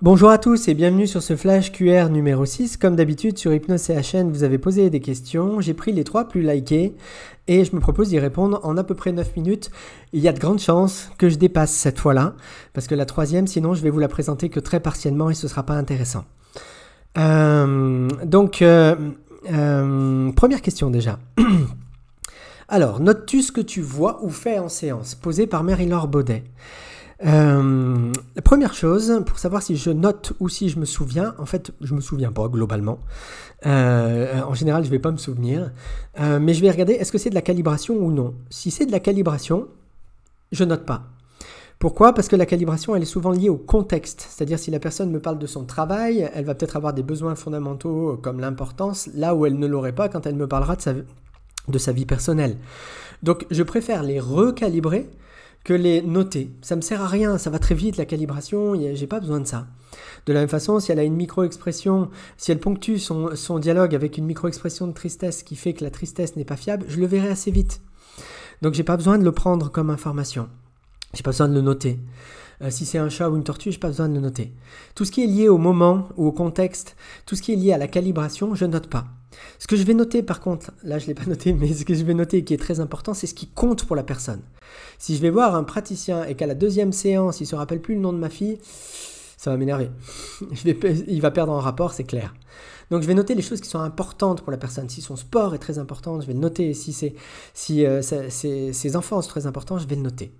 Bonjour à tous et bienvenue sur ce flash QR numéro 6. Comme d'habitude sur Hypnose CHN, vous avez posé des questions, j'ai pris les trois plus likées et je me propose d'y répondre en à peu près 9 minutes. Il y a de grandes chances que je dépasse cette fois-là parce que la troisième, sinon je vais vous la présenter que très partiellement et ce ne sera pas intéressant. Euh, donc, euh, euh, première question déjà. Alors, notes-tu ce que tu vois ou fais en séance Posée par Marie-Laure Baudet. Euh, la première chose, pour savoir si je note ou si je me souviens, en fait, je me souviens pas globalement. Euh, en général, je vais pas me souvenir, euh, mais je vais regarder est-ce que c'est de la calibration ou non. Si c'est de la calibration, je note pas. Pourquoi Parce que la calibration, elle est souvent liée au contexte. C'est-à-dire si la personne me parle de son travail, elle va peut-être avoir des besoins fondamentaux comme l'importance, là où elle ne l'aurait pas quand elle me parlera de de sa vie personnelle. Donc je préfère les recalibrer que les noter. Ça me sert à rien, ça va très vite la calibration, j'ai pas besoin de ça. De la même façon, si elle a une micro-expression, si elle ponctue son, dialogue avec une micro-expression de tristesse qui fait que la tristesse n'est pas fiable, je le verrai assez vite. Donc j'ai pas besoin de le prendre comme information. J'ai pas besoin de le noter. Euh, si c'est un chat ou une tortue, j'ai pas besoin de le noter. Tout ce qui est lié au moment ou au contexte, tout ce qui est lié à la calibration, je note pas. Ce que je vais noter par contre, là je l'ai pas noté, mais ce que je vais noter et qui est très important, c'est ce qui compte pour la personne. Si je vais voir un praticien et qu'à la deuxième séance, il ne se rappelle plus le nom de ma fille, ça va m'énerver. il va perdre en rapport, c'est clair. Donc je vais noter les choses qui sont importantes pour la personne. Si son sport est très important, je vais le noter. Si, euh, ses enfants sont très importants, je vais le noter.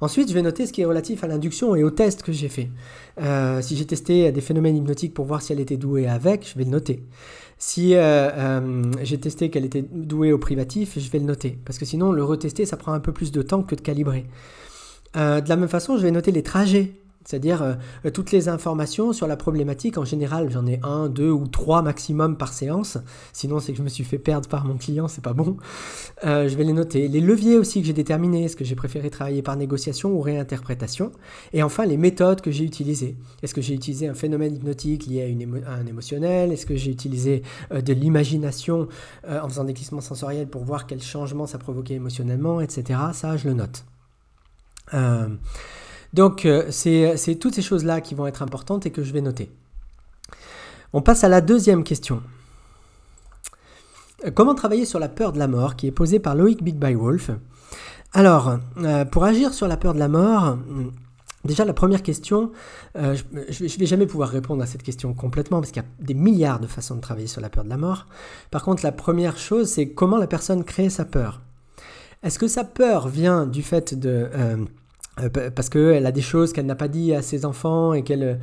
Ensuite, je vais noter ce qui est relatif à l'induction et aux tests que j'ai fait. Euh, si j'ai testé des phénomènes hypnotiques pour voir si elle était douée avec, je vais le noter. Si euh, euh, j'ai testé qu'elle était douée au privatif, je vais le noter. Parce que sinon, le retester, ça prend un peu plus de temps que de calibrer. de la même façon, je vais noter les trajets c'est-à-dire euh, euh, toutes les informations sur la problématique, en général j'en ai un, deux ou trois maximum par séance, sinon c'est que je me suis fait perdre par mon client, c'est pas bon. Euh, je vais les noter. Les leviers aussi que j'ai déterminés, est-ce que j'ai préféré travailler par négociation ou réinterprétation Et enfin les méthodes que j'ai utilisées. Est-ce que j'ai utilisé un phénomène hypnotique lié à, un émotionnel Est-ce que j'ai utilisé de l'imagination en faisant des glissements sensoriels pour voir quel changement ça provoquait émotionnellement, etc. Ça je le note. Donc, euh, euh, c'est toutes ces choses-là qui vont être importantes et que je vais noter. On passe à la deuxième question. Euh, comment travailler sur la peur de la mort qui est posée par Loïc bigby Wolf Alors, pour agir sur la peur de la mort, hmm, déjà la première question, je ne vais jamais pouvoir répondre à cette question complètement parce qu'il y a des milliards de façons de travailler sur la peur de la mort. Par contre, la première chose, c'est comment la personne crée sa peur. Est-ce que sa peur vient du fait de... Euh, parce qu'elle a des choses qu'elle n'a pas dit à ses enfants et qu'elle euh,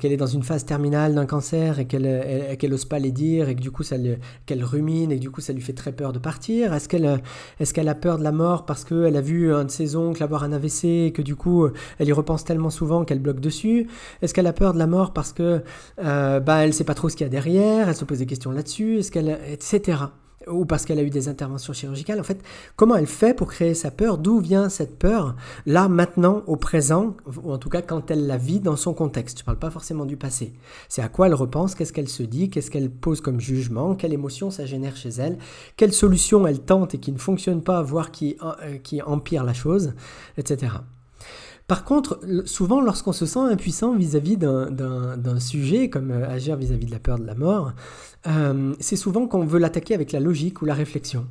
est dans une phase terminale d'un cancer et qu'elle n'ose euh, pas les dire et que du coup qu'elle rumine et que du coup ça lui fait très peur de partir Est-ce qu'elle a peur de la mort parce qu'elle a vu un de ses oncles avoir un AVC et que du coup elle y repense tellement souvent qu'elle bloque dessus Est-ce qu'elle a peur de la mort parce qu'elle bah, ne sait pas trop ce qu'il y a derrière, elle se pose des questions là-dessus, est-ce qu'elle... etc ou parce qu'elle a eu des interventions chirurgicales. En fait, comment elle fait pour créer sa peur D'où vient cette peur Là, maintenant, au présent, ou en tout cas quand elle la vit dans son contexte. Je ne parle pas forcément du passé. C'est à quoi elle repense, qu'est-ce qu'elle se dit, qu'est-ce qu'elle pose comme jugement, quelle émotion ça génère chez elle, quelle solution elle tente et qui ne fonctionne pas, voire qui, euh, qui empire la chose, etc. Par contre, souvent, lorsqu'on se sent impuissant vis-à-vis d'un sujet, comme euh, agir vis-à-vis de la peur de la mort, euh, c'est souvent qu'on veut l'attaquer avec la logique ou la réflexion.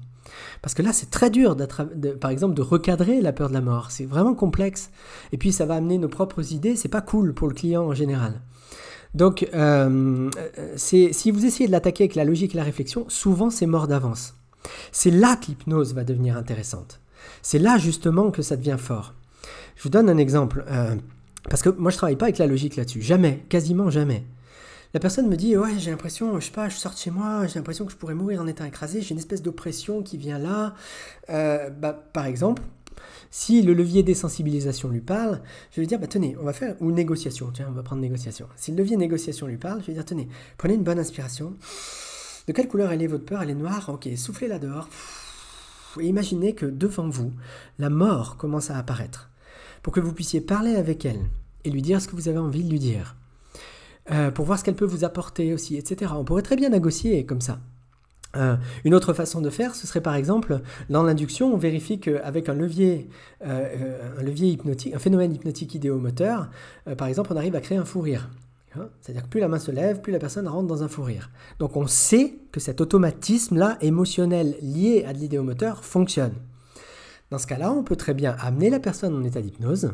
Parce que là, c'est très dur, par exemple, de recadrer la peur de la mort. C'est vraiment complexe. Et puis, ça va amener nos propres idées. C'est pas cool pour le client en général. Donc, euh, si vous essayez de l'attaquer avec la logique et la réflexion, souvent, c'est mort d'avance. C'est là que l'hypnose va devenir intéressante. C'est là, justement, que ça devient fort. Je vous donne un exemple, euh, parce que moi je travaille pas avec la logique là-dessus, jamais, quasiment jamais. La personne me dit ouais j'ai l'impression je sais pas je sors de chez moi j'ai l'impression que je pourrais mourir en étant écrasé j'ai une espèce d'oppression qui vient là euh, bah, par exemple si le levier des sensibilisations lui parle, je vais lui dire, bah, tenez, on va faire, ou négociation, tiens, on va prendre négociation. Si le levier négociation lui parle, je vais lui dire, tenez, prenez une bonne inspiration. De quelle couleur elle est votre peur Elle est noire Ok, soufflez-la dehors. Et imaginez que devant vous, la mort commence à apparaître pour que vous puissiez parler avec elle et lui dire ce que vous avez envie de lui dire, euh, pour voir ce qu'elle peut vous apporter aussi, etc. On pourrait très bien négocier comme ça. Euh, une autre façon de faire, ce serait par exemple, dans l'induction, on vérifie qu'avec un levier, euh, un levier hypnotique, un phénomène hypnotique idéomoteur, par exemple, on arrive à créer un fou rire. Hein. C'est-à-dire que plus la main se lève, plus la personne rentre dans un fou rire. Donc on sait que cet automatisme-là, émotionnel, lié à de l'idéomoteur, fonctionne. Dans ce cas-là, on peut très bien amener la personne en état d'hypnose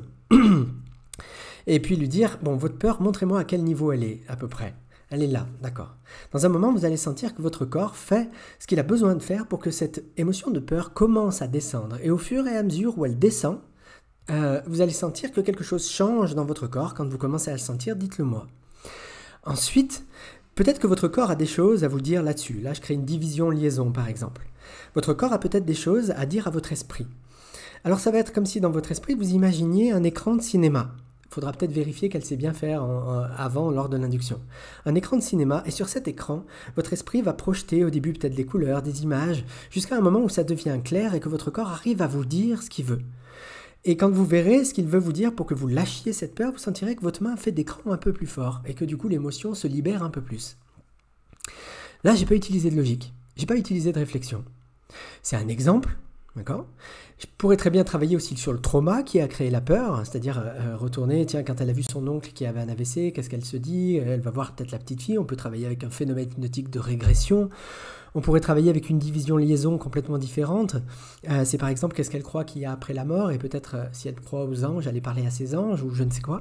et puis lui dire, bon, votre peur, montrez-moi à quel niveau elle est à peu près. Elle est là, d'accord. Dans un moment, vous allez sentir que votre corps fait ce qu'il a besoin de faire pour que cette émotion de peur commence à descendre. Et au fur et à mesure où elle descend, euh, vous allez sentir que quelque chose change dans votre corps. Quand vous commencez à le sentir, dites-le moi. Ensuite, peut-être que votre corps a des choses à vous dire là-dessus. Là, je crée une division liaison, par exemple. Votre corps a peut-être des choses à dire à votre esprit. Alors ça va être comme si dans votre esprit vous imaginiez un écran de cinéma. Il faudra peut-être vérifier qu'elle sait bien faire avant, lors de l'induction. Un écran de cinéma, et sur cet écran, votre esprit va projeter au début peut-être des couleurs, des images, jusqu'à un moment où ça devient clair et que votre corps arrive à vous dire ce qu'il veut. Et quand vous verrez ce qu'il veut vous dire pour que vous lâchiez cette peur, vous sentirez que votre main fait des crans un peu plus forts et que du coup l'émotion se libère un peu plus. Là, j'ai pas utilisé de logique, j'ai pas utilisé de réflexion. C'est un exemple, D'accord Je pourrais très bien travailler aussi sur le trauma qui a créé la peur, hein, c'est-à-dire euh, euh, retourner, tiens, quand elle a vu son oncle qui avait un AVC, qu'est-ce qu'elle se dit Elle va voir peut-être la petite fille, on peut travailler avec un phénomène hypnotique de régression. On pourrait travailler avec une division liaison complètement différente. Euh, c'est par exemple qu'est-ce qu'elle croit qu'il y a après la mort, et peut-être euh, si elle croit aux anges, aller parler à ses anges, ou je ne sais quoi,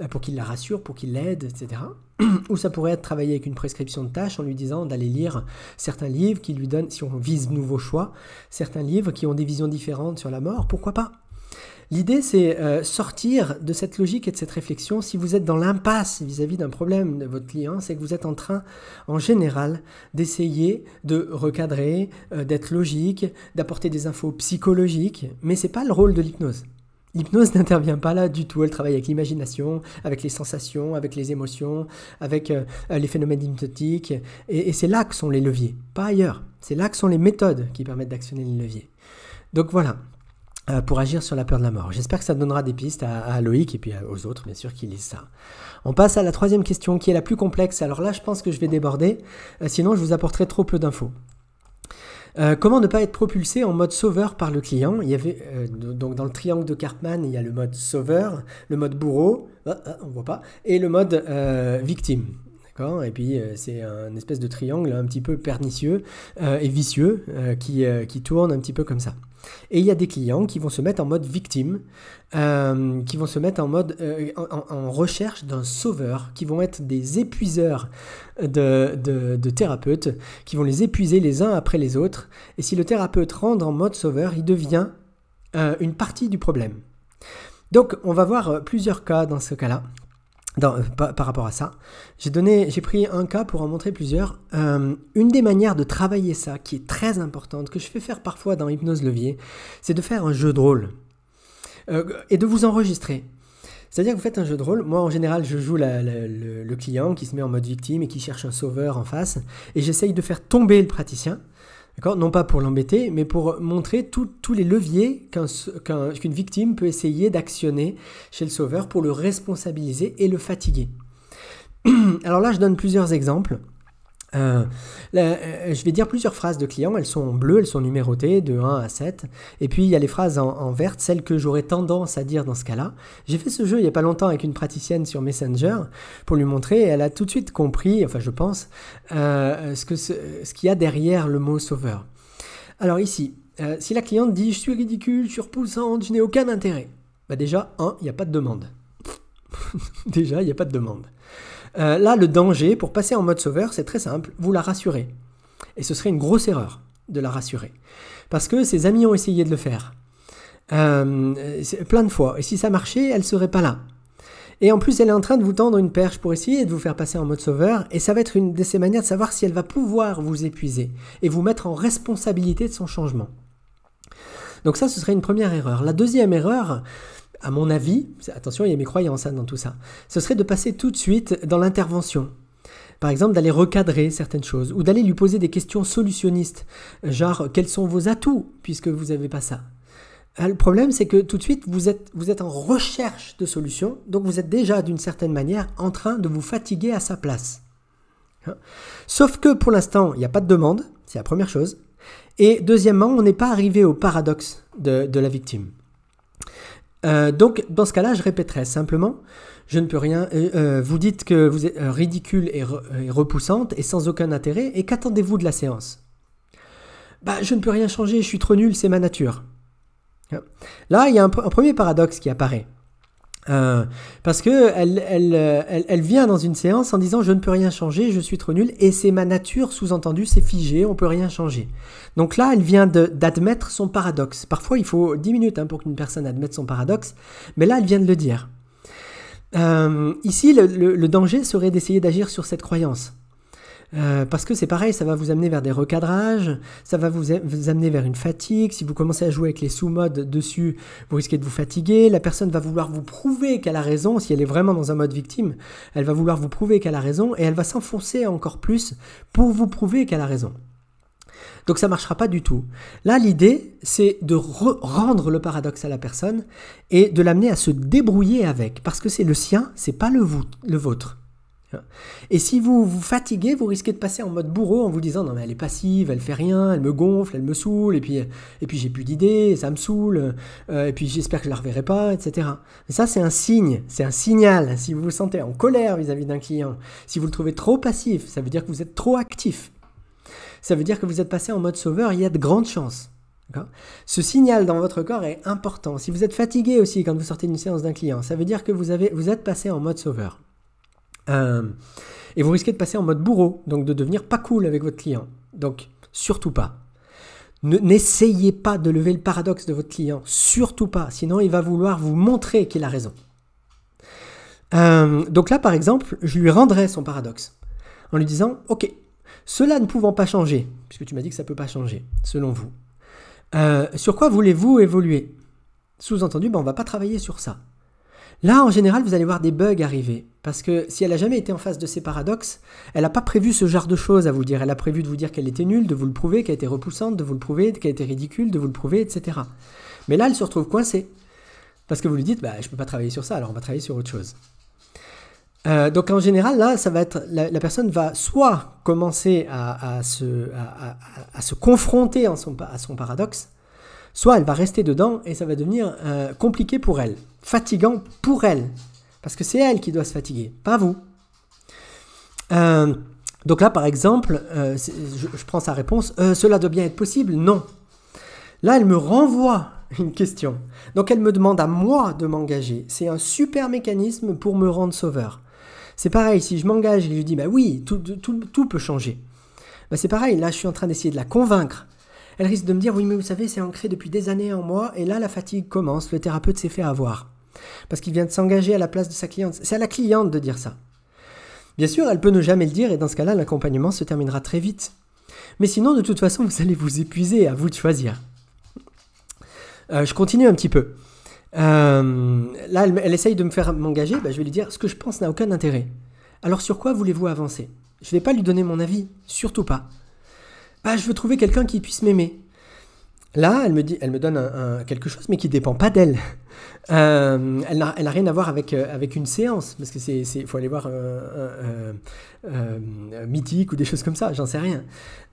euh, pour qu'il la rassure, pour qu'il l'aide, etc. ou ça pourrait être travailler avec une prescription de tâche en lui disant d'aller lire certains livres qui lui donnent, si on vise nouveau choix, certains livres qui ont des visions différentes sur la mort, pourquoi pas L'idée, c'est euh, sortir de cette logique et de cette réflexion. Si vous êtes dans l'impasse vis-à-vis d'un problème de votre client, c'est que vous êtes en train, en général, d'essayer de recadrer, euh, d'être logique, d'apporter des infos psychologiques, mais ce n'est pas le rôle de l'hypnose. L'hypnose n'intervient pas là du tout, elle travaille avec l'imagination, avec les sensations, avec les émotions, avec euh, les phénomènes hypnotiques, et, et c'est là que sont les leviers, pas ailleurs. C'est là que sont les méthodes qui permettent d'actionner les leviers. Donc voilà, euh, pour agir sur la peur de la mort. J'espère que ça donnera des pistes à, Loïc et puis aux autres, bien sûr, qui lisent ça. On passe à la troisième question, qui est la plus complexe. Alors là, je pense que je vais déborder, euh, sinon je vous apporterai trop peu d'infos. Euh, comment ne pas être propulsé en mode sauveur par le client Il y avait donc dans le triangle de Cartman, il y a le mode sauveur, le mode bourreau, ah, ah, on voit pas, et le mode victime. Et puis c'est un espèce de triangle un petit peu pernicieux et vicieux qui tourne un petit peu comme ça. Et il y a des clients qui vont se mettre en mode victime, euh, qui vont se mettre en mode euh, en, recherche d'un sauveur, qui vont être des épuiseurs de, thérapeutes, qui vont les épuiser les uns après les autres. Et si le thérapeute rentre en mode sauveur, il devient euh, une partie du problème. Donc on va voir plusieurs cas dans ce cas-là. Euh, par, rapport à ça. J'ai donné, j'ai pris un cas pour en montrer plusieurs. Euh, une des manières de travailler ça, qui est très importante, que je fais faire parfois dans Hypnose Levier, c'est de faire un jeu de rôle euh, et de vous enregistrer. C'est-à-dire que vous faites un jeu de rôle. Moi, en général, je joue le, le, client qui se met en mode victime et qui cherche un sauveur en face. Et j'essaye de faire tomber le praticien non pas pour l'embêter, mais pour montrer tous les leviers qu'une victime peut essayer d'actionner chez le sauveur pour le responsabiliser et le fatiguer. Alors là, je donne plusieurs exemples. Euh, euh, je vais dire plusieurs phrases de clients, elles sont en bleu, elles sont numérotées de 1 à 7. Et puis il y a les phrases en, en verte, celles que j'aurais tendance à dire dans ce cas-là. J'ai fait ce jeu il n'y a pas longtemps avec une praticienne sur Messenger pour lui montrer, et elle a tout de suite compris, enfin je pense, euh, ce qu'il ce, y a derrière le mot sauveur. Alors ici, si la cliente dit je suis ridicule, je suis repoussante, je n'ai aucun intérêt, bah déjà, 1, il n'y a pas de demande. déjà, il n'y a pas de demande. Euh, là, le danger, pour passer en mode sauveur, c'est très simple, vous la rassurez. Et ce serait une grosse erreur de la rassurer. Parce que ses amis ont essayé de le faire. Euh, plein de fois. Et si ça marchait, elle ne serait pas là. Et en plus, elle est en train de vous tendre une perche pour essayer de vous faire passer en mode sauveur. Et ça va être une de ses manières de savoir si elle va pouvoir vous épuiser et vous mettre en responsabilité de son changement. Donc ça, ce serait une première erreur. La deuxième erreur, à mon avis, attention, il y a mes croyances hein, dans tout ça, ce serait de passer tout de suite dans l'intervention. Par exemple, d'aller recadrer certaines choses ou d'aller lui poser des questions solutionnistes, genre quels sont vos atouts puisque vous n'avez pas ça. Ah, le problème, c'est que tout de suite, vous êtes, vous êtes en recherche de solutions, donc vous êtes déjà d'une certaine manière en train de vous fatiguer à sa place. Hein? Sauf que pour l'instant, il n'y a pas de demande, c'est la première chose. Et deuxièmement, on n'est pas arrivé au paradoxe de la victime. Euh, donc, dans ce cas-là, je répéterai simplement, je ne peux rien. Euh, euh, vous dites que vous êtes ridicule et, repoussante et sans aucun intérêt, et qu'attendez-vous de la séance Bah, je ne peux rien changer, je suis trop nul, c'est ma nature. Là, il y a un premier paradoxe qui apparaît. Euh, parce que euh, elle, vient dans une séance en disant je ne peux rien changer, je suis trop nul, et c'est ma nature, sous entendue c'est figé, on peut rien changer. Donc là, elle vient d'admettre son paradoxe. Parfois, il faut 10 minutes hein, pour qu'une personne admette son paradoxe, mais là, elle vient de le dire. Euh, ici, le danger serait d'essayer d'agir sur cette croyance. Euh, parce que c'est pareil, ça va vous amener vers des recadrages, ça va vous, amener vers une fatigue. Si vous commencez à jouer avec les sous-modes dessus, vous risquez de vous fatiguer. La personne va vouloir vous prouver qu'elle a raison. Si elle est vraiment dans un mode victime, elle va vouloir vous prouver qu'elle a raison et elle va s'enfoncer encore plus pour vous prouver qu'elle a raison. Donc ça marchera pas du tout. Là, l'idée, c'est de rendre le paradoxe à la personne et de l'amener à se débrouiller avec, parce que c'est le sien, c'est pas le vôtre. Et si vous vous fatiguez, vous risquez de passer en mode bourreau en vous disant non mais elle est passive, elle fait rien, elle me gonfle, elle me saoule, et puis, et puis j'ai plus d'idées, ça me saoule, euh, et puis j'espère que je la reverrai pas, etc. ça c'est un signe, c'est un signal. Si vous vous sentez en colère vis-à-vis d'un client, si vous le trouvez trop passif, ça veut dire que vous êtes trop actif. Ça veut dire que vous êtes passé en mode sauveur, il y a de grandes chances. Ce signal dans votre corps est important. Si vous êtes fatigué aussi quand vous sortez d'une séance d'un client, ça veut dire que vous, vous êtes passé en mode sauveur. Euh, et vous risquez de passer en mode bourreau, donc de devenir pas cool avec votre client. Donc, surtout pas. N'essayez pas de lever le paradoxe de votre client, surtout pas, sinon il va vouloir vous montrer qu'il a raison. Euh, donc là, par exemple, je lui rendrai son paradoxe en lui disant, OK, cela ne pouvant pas changer, puisque tu m'as dit que ça ne peut pas changer, selon vous, euh, sur quoi voulez-vous évoluer Sous-entendu, ben, on ne va pas travailler sur ça. Là, en général, vous allez voir des bugs arriver. Parce que si elle n'a jamais été en face de ces paradoxes, elle n'a pas prévu ce genre de choses à vous dire. Elle a prévu de vous dire qu'elle était nulle, de vous le prouver, qu'elle était repoussante, de vous le prouver, qu'elle était ridicule, de vous le prouver, etc. Mais là, elle se retrouve coincée. Parce que vous lui dites, bah, je ne peux pas travailler sur ça, alors on va travailler sur autre chose. Euh, donc en général, là, ça va être la, personne va soit commencer à, se, confronter à son paradoxe, soit elle va rester dedans et ça va devenir euh, compliqué pour elle, fatigant pour elle, parce que c'est elle qui doit se fatiguer, pas vous. Euh, donc là, par exemple, euh, je, prends sa réponse, cela doit bien être possible, non. Là, elle me renvoie une question. Donc elle me demande à moi de m'engager. C'est un super mécanisme pour me rendre sauveur. C'est pareil, si je m'engage et je lui dis, bah oui, tout, peut changer. Bah, c'est pareil, là je suis en train d'essayer de la convaincre elle risque de me dire, oui, mais vous savez, c'est ancré depuis des années en moi, et là, la fatigue commence, le thérapeute s'est fait avoir. Parce qu'il vient de s'engager à la place de sa cliente. C'est à la cliente de dire ça. Bien sûr, elle peut ne jamais le dire, et dans ce cas-là, l'accompagnement se terminera très vite. Mais sinon, de toute façon, vous allez vous épuiser, à vous de choisir. Euh, je continue un petit peu. Euh, là, elle, essaye de me faire m'engager, bah, je vais lui dire, ce que je pense n'a aucun intérêt. Alors sur quoi voulez-vous avancer Je ne vais pas lui donner mon avis, surtout pas bah, je veux trouver quelqu'un qui puisse m'aimer. Là, elle me, dit, elle me donne quelque chose, mais qui ne dépend pas d'elle. Euh, elle n'a rien à voir avec, euh, avec une séance, parce que c'est faut aller voir euh, mythique ou des choses comme ça, j'en sais rien.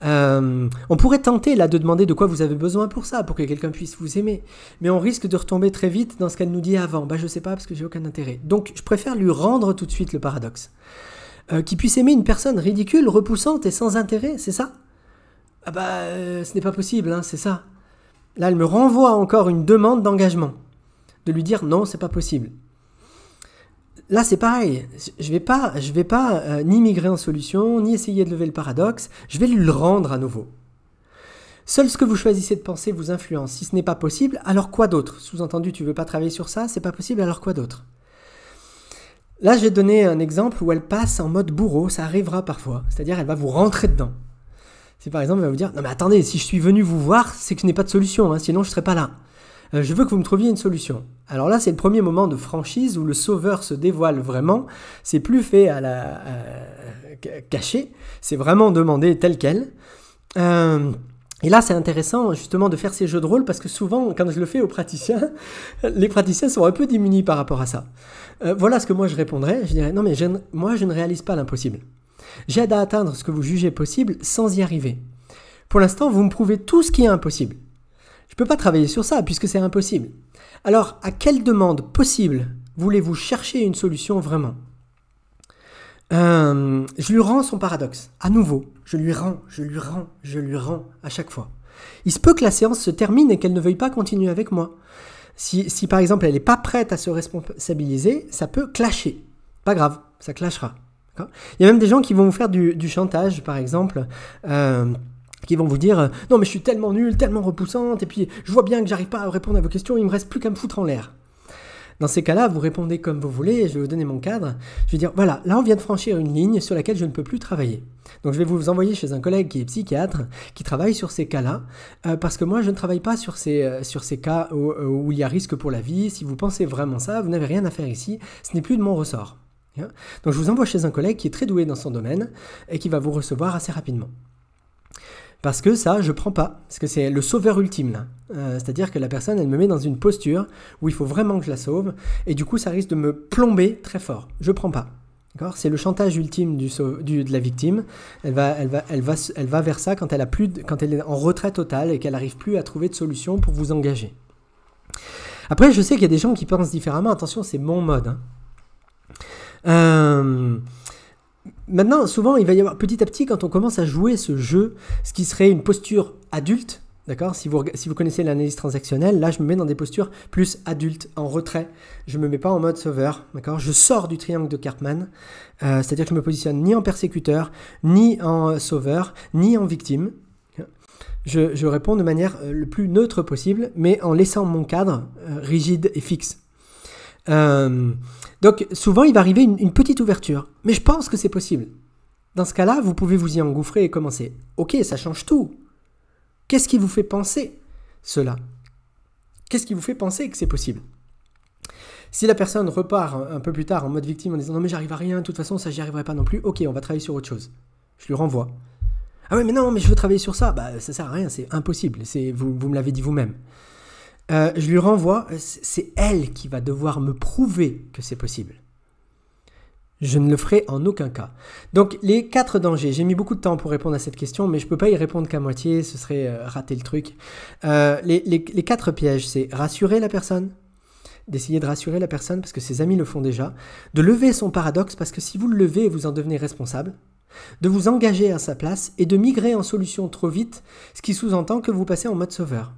on pourrait tenter là de demander de quoi vous avez besoin pour ça, pour que quelqu'un puisse vous aimer, mais on risque de retomber très vite dans ce qu'elle nous dit avant. Bah je sais pas parce que j'ai aucun intérêt. Donc je préfère lui rendre tout de suite le paradoxe. qui puisse aimer une personne ridicule, repoussante et sans intérêt, c'est ça ah bah, euh, ce n'est pas possible, hein, c'est ça. Là, elle me renvoie encore une demande d'engagement, de lui dire non, c'est pas possible. Là, c'est pareil. Je vais pas, je vais pas euh, ni migrer en solution, ni essayer de lever le paradoxe. Je vais lui le rendre à nouveau. Seul ce que vous choisissez de penser vous influence. Si ce n'est pas possible, alors quoi d'autre Sous-entendu, tu veux pas travailler sur ça, c'est pas possible, alors quoi d'autre Là, je vais donner un exemple où elle passe en mode bourreau, ça arrivera parfois. C'est-à-dire, elle va vous rentrer dedans par exemple, il va vous dire Non, mais attendez, si je suis venu vous voir, c'est que je n'ai pas de solution, hein, sinon je ne serais pas là. Euh, je veux que vous me trouviez une solution. Alors là, c'est le premier moment de franchise où le sauveur se dévoile vraiment. C'est plus fait à la cachée, c'est vraiment demandé tel quel. Euh, et là, c'est intéressant justement de faire ces jeux de rôle parce que souvent, quand je le fais aux praticiens, les praticiens sont un peu diminués par rapport à ça. Euh, voilà ce que moi je répondrais. Je dirais non, mais moi je ne réalise pas l'impossible. J'aide à atteindre ce que vous jugez possible sans y arriver. Pour l'instant, vous me prouvez tout ce qui est impossible. Je ne peux pas travailler sur ça puisque c'est impossible. Alors, à quelle demande possible voulez-vous chercher une solution vraiment euh, Je lui rends son paradoxe. À nouveau, je lui rends, je lui rends, je lui rends à chaque fois. Il se peut que la séance se termine et qu'elle ne veuille pas continuer avec moi. Si, si par exemple elle n'est pas prête à se responsabiliser, ça peut clasher. Pas grave, ça clashera. Il y a même des gens qui vont vous faire du, chantage, par exemple. Euh, qui vont vous dire euh, non mais je suis tellement nul, tellement repoussante, et puis je vois bien que je n'arrive pas à répondre à vos questions, il me reste plus qu'à me foutre en l'air. Dans ces cas-là, vous répondez comme vous voulez, je vais vous donner mon cadre. Je vais dire, voilà, là on vient de franchir une ligne sur laquelle je ne peux plus travailler. Donc je vais vous envoyer chez un collègue qui est psychiatre, qui travaille sur ces cas-là, euh, parce que moi je ne travaille pas sur ces, cas où il y a risque pour la vie. Si vous pensez vraiment ça, vous n'avez rien à faire ici, ce n'est plus de mon ressort. Hein Donc je vous envoie chez un collègue qui est très doué dans son domaine et qui va vous recevoir assez rapidement. Parce que ça, je prends pas, parce que c'est le sauveur ultime euh, C'est-à-dire que la personne, elle me met dans une posture où il faut vraiment que je la sauve, et du coup, ça risque de me plomber très fort. Je prends pas. C'est le chantage ultime de la victime. Elle va, vers ça quand elle, est en retrait total et qu'elle n'arrive plus à trouver de solution pour vous engager. Après, je sais qu'il y a des gens qui pensent différemment. Attention, c'est mon mode. Hein. Euh, maintenant, souvent, il va y avoir petit à petit, quand on commence à jouer ce jeu, ce qui serait une posture adulte, D'accord si vous, si vous, connaissez l'analyse transactionnelle, là, je me mets dans des postures plus adultes, en retrait. Je ne me mets pas en mode sauveur. D'accord Je sors du triangle de Karpman. Euh, c'est-à-dire que je me positionne ni en persécuteur, ni en euh, sauveur, ni en victime. Je, je réponds de manière le plus neutre possible, mais en laissant mon cadre rigide et fixe. Euh, donc souvent, il va arriver une, petite ouverture. Mais je pense que c'est possible. Dans ce cas-là, vous pouvez vous y engouffrer et commencer. Ok, ça change tout. Qu'est-ce qui vous fait penser cela Qu'est-ce qui vous fait penser que c'est possible si la personne repart un peu plus tard en mode victime en disant non mais j'arrive à rien, de toute façon ça j'y arriverai pas non plus, ok on va travailler sur autre chose. Je lui renvoie. Ah ouais mais non mais je veux travailler sur ça, bah ça sert à rien, c'est impossible, c'est vous, vous me l'avez dit vous-même. Euh, je lui renvoie, euh, c'est elle qui va devoir me prouver que c'est possible. Je ne le ferai en aucun cas. Donc les quatre dangers, j'ai mis beaucoup de temps pour répondre à cette question, mais je ne peux pas y répondre qu'à moitié, ce serait euh, rater le truc. les, les, quatre pièges, c'est rassurer la personne, d'essayer de rassurer la personne parce que ses amis le font déjà, de lever son paradoxe parce que si vous le levez, vous en devenez responsable, de vous engager à sa place et de migrer en solution trop vite, ce qui sous-entend que vous passez en mode sauveur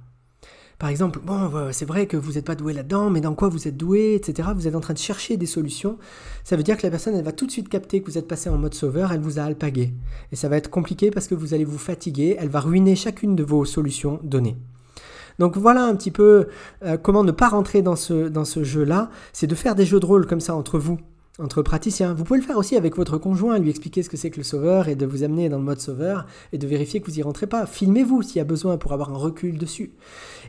par exemple, bon, euh, c'est vrai que vous n'êtes pas doué là-dedans, mais dans quoi vous êtes doué, etc. Vous êtes en train de chercher des solutions. Ça veut dire que la personne, elle va tout de suite capter que vous êtes passé en mode sauveur, elle vous a alpagué. Et ça va être compliqué parce que vous allez vous fatiguer, elle va ruiner chacune de vos solutions données. Donc voilà un petit peu euh, comment ne pas rentrer dans ce, dans ce jeu-là, c'est de faire des jeux de rôle comme ça entre vous entre praticiens. Vous pouvez le faire aussi avec votre conjoint, lui expliquer ce que c'est que le sauveur et de vous amener dans le mode sauveur et de vérifier que vous n'y rentrez pas. Filmez-vous s'il y a besoin pour avoir un recul dessus.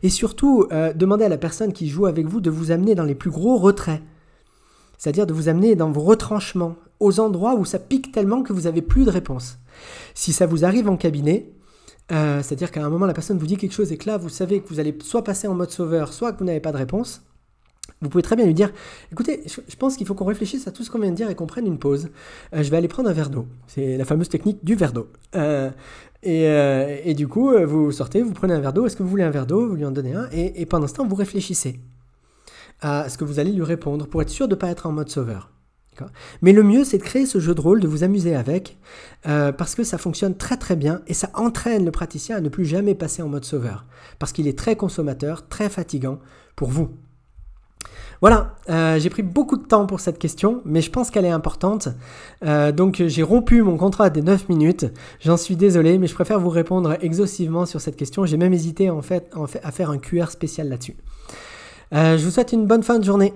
Et surtout, euh, demandez à la personne qui joue avec vous de vous amener dans les plus gros retraits. C'est-à-dire de vous amener dans vos retranchements, aux endroits où ça pique tellement que vous n'avez plus de réponse. Si ça vous arrive en cabinet, euh, c'est-à-dire qu'à un moment la personne vous dit quelque chose et que là vous savez que vous allez soit passer en mode sauveur, soit que vous n'avez pas de réponse, vous pouvez très bien lui dire, écoutez, je pense qu'il faut qu'on réfléchisse à tout ce qu'on vient de dire et qu'on prenne une pause. Euh, je vais aller prendre un verre d'eau. C'est la fameuse technique du verre d'eau. Euh, euh, et, du coup, vous sortez, vous prenez un verre d'eau. Est-ce que vous voulez un verre d'eau Vous lui en donnez un. Et, pendant ce temps, vous réfléchissez à ce que vous allez lui répondre pour être sûr de ne pas être en mode sauveur. Mais le mieux, c'est de créer ce jeu de rôle, de vous amuser avec, parce que ça fonctionne très très bien et ça entraîne le praticien à ne plus jamais passer en mode sauveur, parce qu'il est très consommateur, très fatigant pour vous. Voilà, euh, j'ai pris beaucoup de temps pour cette question, mais je pense qu'elle est importante. Euh, donc j'ai rompu mon contrat des 9 minutes. J'en suis désolé, mais je préfère vous répondre exhaustivement sur cette question. J'ai même hésité en fait, à faire un QR spécial là-dessus. Euh, je vous souhaite une bonne fin de journée.